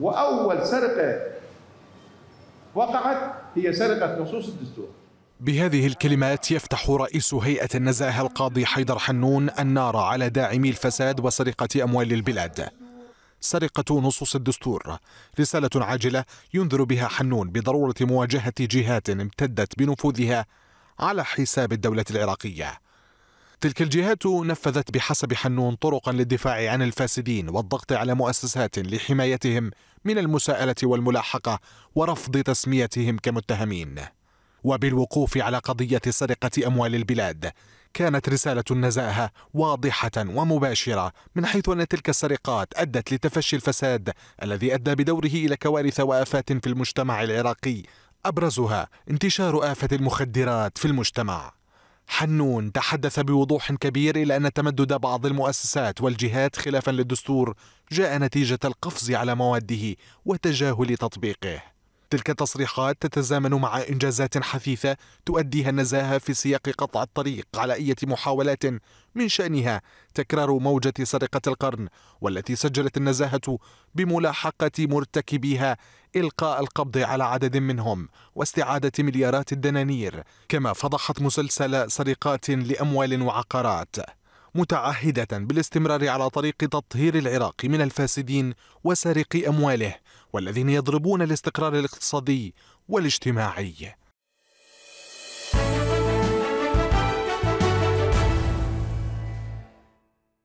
واول سرقه وقعت هي سرقه نصوص الدستور بهذه الكلمات يفتح رئيس هيئة النزاهة القاضي حيدر حنون النار على داعمي الفساد وسرقة أموال البلاد سرقة نصوص الدستور رسالة عاجلة ينذر بها حنون بضرورة مواجهة جهات امتدت بنفوذها على حساب الدولة العراقية تلك الجهات نفذت بحسب حنون طرقا للدفاع عن الفاسدين والضغط على مؤسسات لحمايتهم من المساءلة والملاحقة ورفض تسميتهم كمتهمين وبالوقوف على قضية سرقة أموال البلاد كانت رسالة النزاهة واضحة ومباشرة من حيث أن تلك السرقات أدت لتفشي الفساد الذي أدى بدوره إلى كوارث وآفات في المجتمع العراقي أبرزها انتشار آفة المخدرات في المجتمع حنون تحدث بوضوح كبير إلى أن تمدد بعض المؤسسات والجهات خلافا للدستور جاء نتيجة القفز على مواده وتجاهل تطبيقه تلك التصريحات تتزامن مع إنجازات حثيثة تؤديها النزاهة في سياق قطع الطريق على أي محاولات من شأنها تكرار موجة سرقة القرن والتي سجلت النزاهة بملاحقة مرتكبيها إلقاء القبض على عدد منهم واستعادة مليارات الدنانير كما فضحت مسلسل سرقات لأموال وعقارات متعهدة بالاستمرار على طريق تطهير العراق من الفاسدين وسارقي أمواله والذين يضربون الاستقرار الاقتصادي والاجتماعي